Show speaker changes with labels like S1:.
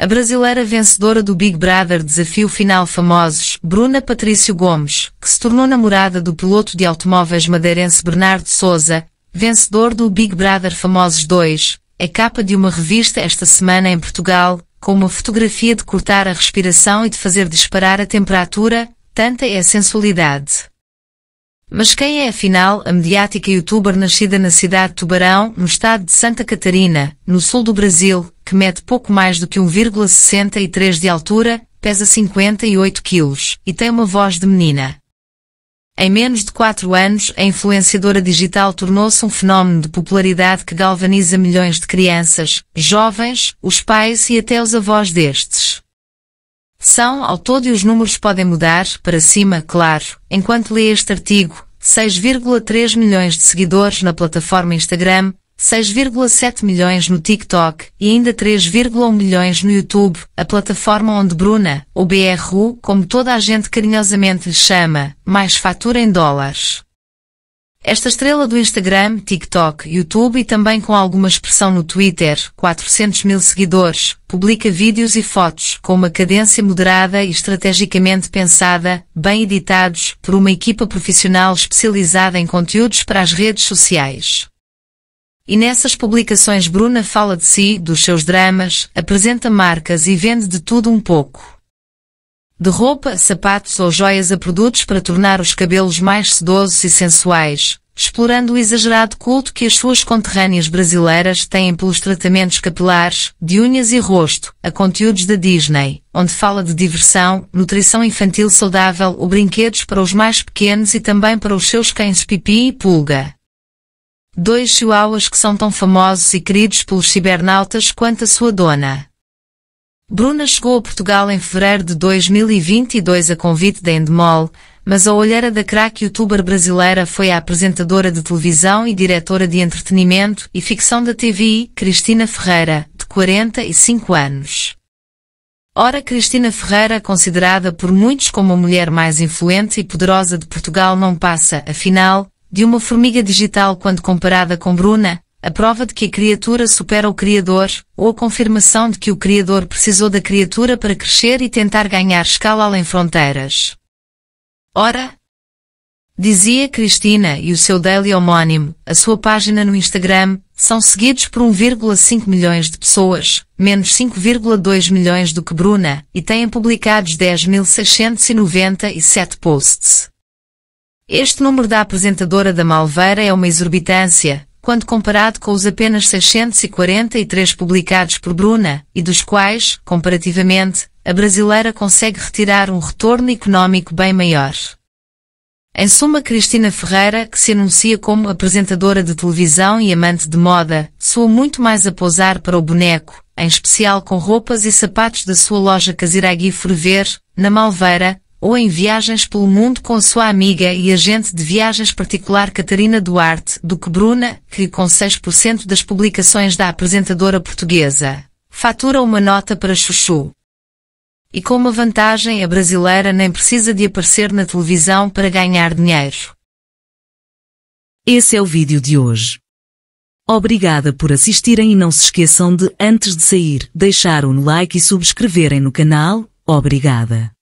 S1: A brasileira vencedora do Big Brother Desafio Final Famosos, Bruna Patrício Gomes, que se tornou namorada do piloto de automóveis madeirense Bernardo Souza, vencedor do Big Brother Famosos 2, é capa de uma revista esta semana em Portugal, com uma fotografia de cortar a respiração e de fazer disparar a temperatura, tanta é a sensualidade. Mas quem é afinal a mediática youtuber nascida na cidade de Tubarão, no estado de Santa Catarina, no sul do Brasil, que mede pouco mais do que 1,63 de altura, pesa 58 quilos e tem uma voz de menina. Em menos de 4 anos, a influenciadora digital tornou-se um fenómeno de popularidade que galvaniza milhões de crianças, jovens, os pais e até os avós destes. São ao todo e os números podem mudar, para cima, claro, enquanto lê este artigo, 6,3 milhões de seguidores na plataforma Instagram, 6,7 milhões no TikTok e ainda 3,1 milhões no YouTube, a plataforma onde Bruna, ou BRU, como toda a gente carinhosamente lhe chama, mais fatura em dólares. Esta estrela do Instagram, TikTok, YouTube e também com alguma expressão no Twitter, 400 mil seguidores, publica vídeos e fotos com uma cadência moderada e estrategicamente pensada, bem editados por uma equipa profissional especializada em conteúdos para as redes sociais. E nessas publicações Bruna fala de si, dos seus dramas, apresenta marcas e vende de tudo um pouco. De roupa, sapatos ou joias a produtos para tornar os cabelos mais sedosos e sensuais, explorando o exagerado culto que as suas conterrâneas brasileiras têm pelos tratamentos capilares, de unhas e rosto, a conteúdos da Disney, onde fala de diversão, nutrição infantil saudável ou brinquedos para os mais pequenos e também para os seus cães pipi e pulga dois chihuahuas que são tão famosos e queridos pelos cibernautas quanto a sua dona. Bruna chegou a Portugal em fevereiro de 2022 a convite da Endemol, mas a olheira da crack youtuber brasileira foi a apresentadora de televisão e diretora de entretenimento e ficção da TV, Cristina Ferreira, de 45 anos. Ora, Cristina Ferreira, considerada por muitos como a mulher mais influente e poderosa de Portugal, não passa, afinal, de uma formiga digital quando comparada com Bruna, a prova de que a criatura supera o Criador, ou a confirmação de que o Criador precisou da criatura para crescer e tentar ganhar escala além fronteiras. Ora! Dizia Cristina e o seu daily homónimo, a sua página no Instagram, são seguidos por 1,5 milhões de pessoas, menos 5,2 milhões do que Bruna, e têm publicados 10.697 posts. Este número da apresentadora da Malveira é uma exorbitância, quando comparado com os apenas 643 publicados por Bruna, e dos quais, comparativamente, a brasileira consegue retirar um retorno económico bem maior. Em suma, Cristina Ferreira, que se anuncia como apresentadora de televisão e amante de moda, soa muito mais a pousar para o boneco, em especial com roupas e sapatos da sua loja Casiragui Ferver, na Malveira, ou em viagens pelo mundo com sua amiga e agente de viagens particular Catarina Duarte, do que Bruna, que com 6% das publicações da apresentadora portuguesa, fatura uma nota para Chuchu. E com uma vantagem, a brasileira nem precisa de aparecer na televisão para ganhar dinheiro. Esse é o vídeo de hoje. Obrigada por assistirem e não se esqueçam de, antes de sair, deixar um like e subscreverem no canal. Obrigada.